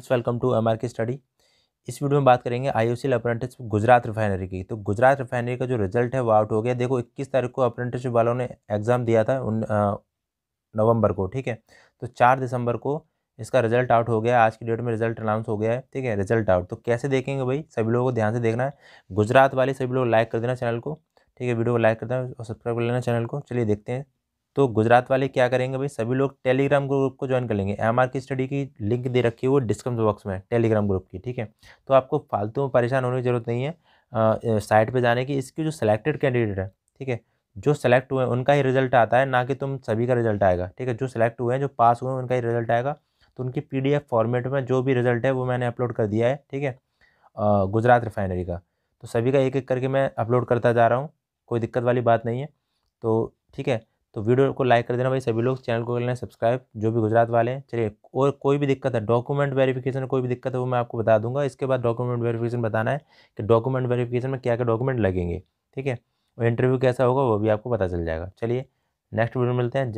friends welcome to M K study इस video में बात करेंगे I C apprentice Gujarat refinery की तो गुजरात रिफाइनरी का जो रिजल्ट है वो आउट हो गया देखो इक्कीस तारीख को अप्रेंटिसशिप वालों ने एग्ज़ाम दिया था उन नवंबर को ठीक है तो चार दिसंबर को इसका रिजल्ट आउट हो गया आज की डेट में रिजल्ट अनाउंस हो गया है ठीक है रिजल्ट आउट तो कैसे देखेंगे भाई सभी लोगों को ध्यान से देखना है गुजरात वाले सभी लोग लाइक कर देना चैनल को ठीक है वीडियो को लाइक कर देना और सब्सक्राइब कर लेना चैनल को चलिए देखते हैं तो गुजरात वाले क्या करेंगे भाई सभी लोग टेलीग्राम ग्रुप को ज्वाइन कर लेंगे एम की स्टडी की लिंक दे रखी है वो डिस्क्रिप्शन बॉक्स में टेलीग्राम ग्रुप की ठीक है तो आपको फालतू में परेशान होने की ज़रूरत नहीं है साइट पे जाने की इसकी जो सिलेक्टेड कैंडिडेट है ठीक है जो सेलेक्ट हुए हैं उनका ही रिजल्ट आता है ना कि तुम सभी का रिजल्ट आएगा ठीक है जो सेलेक्ट हुए हैं जो पास हुए हैं उनका ही रिजल्ट आएगा तो उनकी पी फॉर्मेट में जो भी रिजल्ट है वो मैंने अपलोड कर दिया है ठीक है गुजरात रिफाइनरी का तो सभी का एक एक करके मैं अपलोड करता जा रहा हूँ कोई दिक्कत वाली बात नहीं है तो ठीक है तो वीडियो को लाइक कर देना भाई सभी लोग चैनल को कर लेना सब्सक्राइब जो भी गुजरात वाले हैं चलिए और कोई भी दिक्कत है डॉक्यूमेंट वेरिफिकेशन कोई भी दिक्कत है वो मैं आपको बता दूंगा इसके बाद डॉक्यूमेंट वेरिफिकेशन बताना है कि डॉक्यूमेंट वेरीफिकेशन में क्या क्या डॉक्यूमेंट लगेंगे ठीक है और इंटरव्यू कैसा होगा वो भी आपको पता चल जाएगा चलिए नेक्स्ट वीडियो मिलते हैं